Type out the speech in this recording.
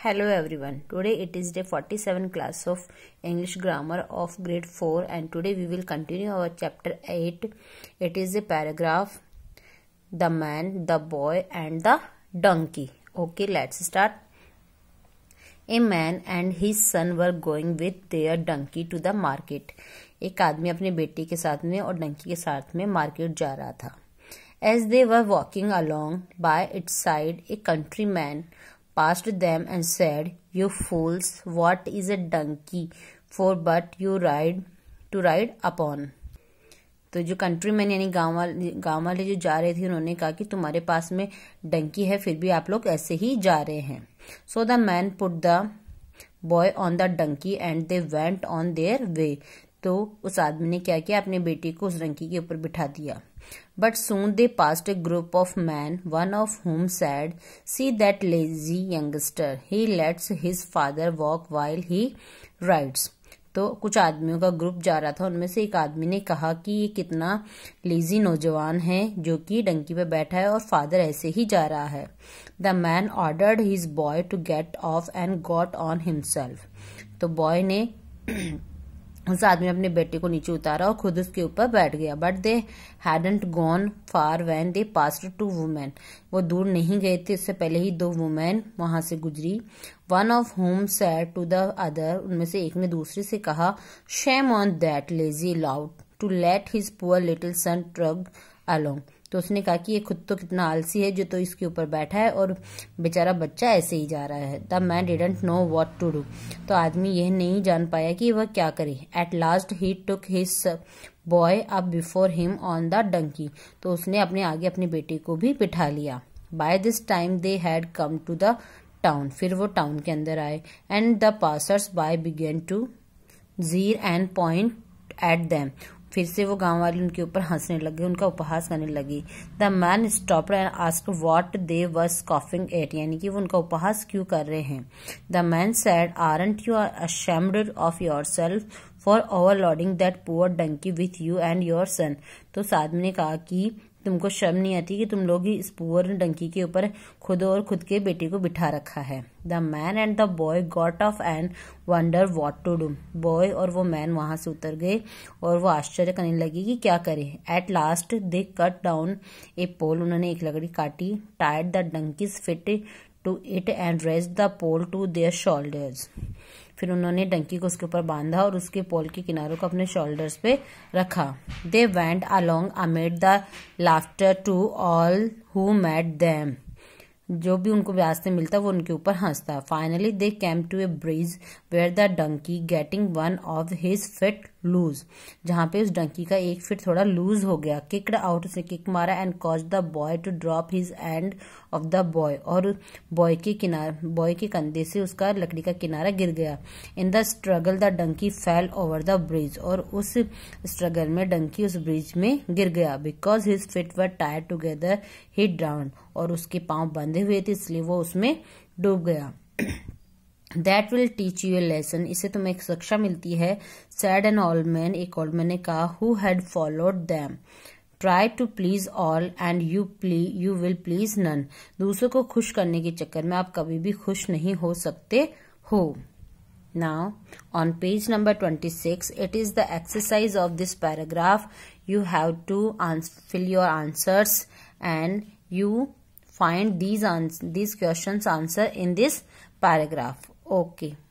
Hello everyone. Today it is day 47 class of English grammar of grade 4 and today we will continue our chapter 8. It is a paragraph the man, the boy and the donkey. Okay, let's start. A man and his son were going with their donkey to the market. एक आदमी अपने बेटे के साथ में और डंकी के साथ में मार्केट जा रहा था as they were walking along by its side a country man past them and said, You fools, what is a donkey for but you ride to ride upon? तो जो कंट्री मैन यानी गाँव वाले गांव वाले जो जा रहे थे उन्होंने कहा कि तुम्हारे पास में डंकी है फिर भी आप लोग ऐसे ही जा रहे हैं so the man put the boy on the donkey and they went on their way तो उस आदमी ने क्या किया अपने बेटे को उस रंकी के ऊपर बिठा दिया but soon they passed a group of men one of whom said see that lazy youngster he lets his father walk while he rides तो कुछ आदमियों का ग्रुप जा रहा था उनमें से एक आदमी ने कहा कि ये कितना लेजी नौजवान है जो कि डंकी पे बैठा है और फादर ऐसे ही जा रहा है the man ordered his boy to get off and got on himself तो बॉय ने उस आदमी अपने बेटे को नीचे उतारा और खुद उसके ऊपर बैठ गया but they hadn't gone far when they pass two women वो दूर नहीं गए थे उससे पहले ही दो वुमेन वहां से गुजरी one of whom said to the other उनमें से एक ने दूसरे से कहा shame on that lazy lout to let his poor little son trudge along तो उसने कहा कि ये खुद तो कितना आलसी है जो तो इसके ऊपर बैठा है और बेचारा बच्चा ऐसे ही जा रहा है the man didn't know what to do तो आदमी यह नहीं जान पाया कि वह क्या करे at last he took his boy up before him on the donkey तो उसने अपने आगे अपने बेटे को भी बिठा लिया by this time they had come to the town फिर वो टाउन के अंदर आए and the passers by began to jeer and point at them फिर से वो गांव वाले उनके ऊपर हंसने लगे उनका उपहास करने लगी the man stop and ask what they were scoffing at यानी कि वो उनका उपहास क्यों कर रहे हैं the man said aren't you are ashamed of yourself for overloading that poor donkey with you and your son तो साधु ने कहा कि तुमको शर्म नहीं आती कि तुम लोग ही इस पुअर डंकी के ऊपर खुद और खुद के बेटे को बिठा रखा है the man and the boy got off and wonder what to do boy और वो मैन वहां से उतर गए और वो आश्चर्य करने लगी कि क्या करें at last they cut down a pole उन्होंने एक लकड़ी काटी tied the donkey feet to it and rest the pole to their shoulders फिर उन्होंने डंकी को उसके ऊपर बांधा और उसके पोल के किनारों को अपने शोल्डर्स पे रखा they went along amid the laughter to all who met them जो भी उनको से मिलता वो उनके ऊपर हंसता finally they came to a bridge where the donkey getting one of his feet loose जहाँ पे उस डंकी का एक फिट थोड़ा लूज हो गया किकड आउट उसने किक मारा and cause the boy to drop his end of the boy और बॉय के किनारे बॉय के कंधे से उसका लकड़ी का किनारा गिर गया in the struggle the donkey fell over the bridge और उस स्ट्रगल में डंकी उस ब्रिज में गिर गया because his feet were tied together he drowned और उसके पाँव बंद बंधे हुए थे इसलिए वो उसमें डूब गया that will teach you a lesson इसे तुम्हें एक शिक्षा मिलती है सैड एंड ऑल मैन एक ऑल मैन ने कहा who had followed them try to please all and you plea you will please none दूसरों को खुश करने के चक्कर में आप कभी भी खुश नहीं हो सकते हो Now, on page number twenty six it is the exercise of this paragraph you have to fill your answers and you find these, these questions answer in this paragraph. Okay.